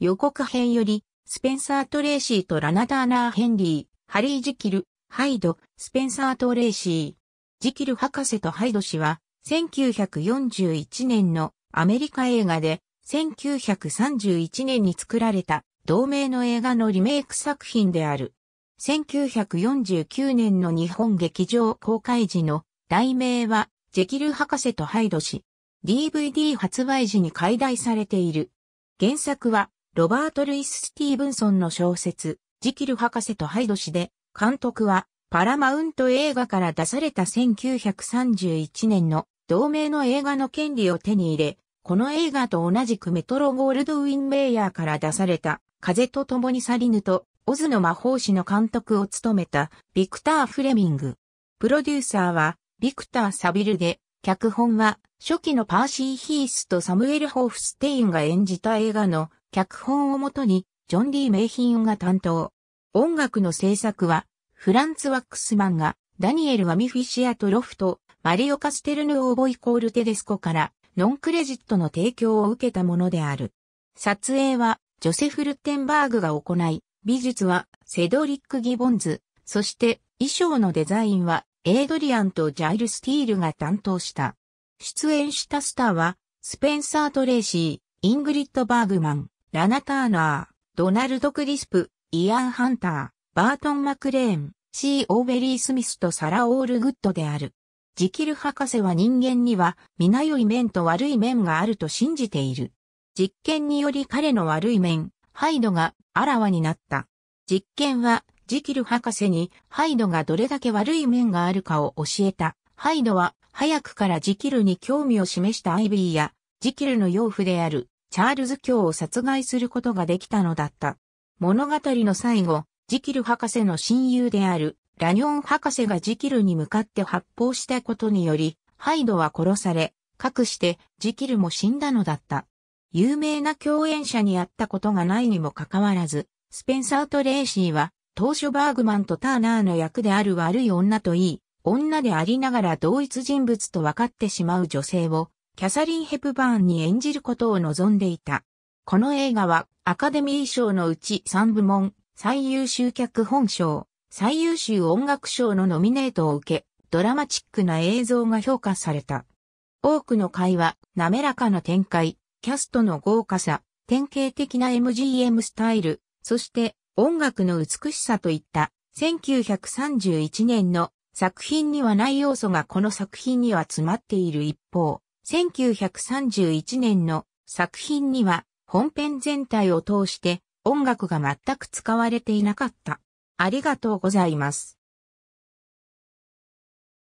予告編より、スペンサー・トレーシーとラナ・ターナー・ヘンリー、ハリー・ジキル、ハイド、スペンサー・トレーシー。ジキル博士とハイド氏は、1941年のアメリカ映画で、1931年に作られた同名の映画のリメイク作品である。1949年の日本劇場公開時の題名は、ジェキル博士とハイド氏。DVD 発売時に解題されている。原作は、ロバート・ルイス・スティーブンソンの小説、ジキル博士とハイド氏で、監督は、パラマウント映画から出された1931年の同名の映画の権利を手に入れ、この映画と同じくメトロ・ゴールドウィン・メイヤーから出された、風と共に去りぬと、オズの魔法師の監督を務めた、ビクター・フレミング。プロデューサーは、ビクター・サビルで、脚本は、初期のパーシー・ヒースとサムエル・ホーフステインが演じた映画の脚本をもとに、ジョン・リー・メイヒンが担当。音楽の制作は、フランツ・ワックスマンが、ダニエル・ワミフィシアとロフト、マリオ・カステルヌ・オーボイ・コール・テデスコから、ノンクレジットの提供を受けたものである。撮影は、ジョセフ・ルテンバーグが行い、美術は、セドリック・ギボンズ、そして、衣装のデザインは、エイドリアンとジャイル・スティールが担当した。出演したスターは、スペンサー・トレーシー、イングリッド・バーグマン、ラナターナー、ドナルド・クリスプ、イアン・ハンター、バートン・マクレーン、シー・オーベリー・スミスとサラ・オール・グッドである。ジキル博士は人間には皆良い面と悪い面があると信じている。実験により彼の悪い面、ハイドがあらわになった。実験はジキル博士にハイドがどれだけ悪い面があるかを教えた。ハイドは早くからジキルに興味を示したアイビーやジキルの養父であるチャールズ卿を殺害することができたのだった。物語の最後、ジキル博士の親友であるラニョン博士がジキルに向かって発砲したことにより、ハイドは殺され、かくしてジキルも死んだのだった。有名な共演者に会ったことがないにもかかわらず、スペンサーとレーシーは、当初バーグマンとターナーの役である悪い女といい、女でありながら同一人物と分かってしまう女性をキャサリン・ヘプバーンに演じることを望んでいた。この映画はアカデミー賞のうち3部門、最優秀脚本賞、最優秀音楽賞のノミネートを受け、ドラマチックな映像が評価された。多くの会話、滑らかな展開、キャストの豪華さ、典型的な MGM スタイル、そして音楽の美しさといった1931年の作品にはない要素がこの作品には詰まっている一方、1931年の作品には本編全体を通して音楽が全く使われていなかった。ありがとうございます。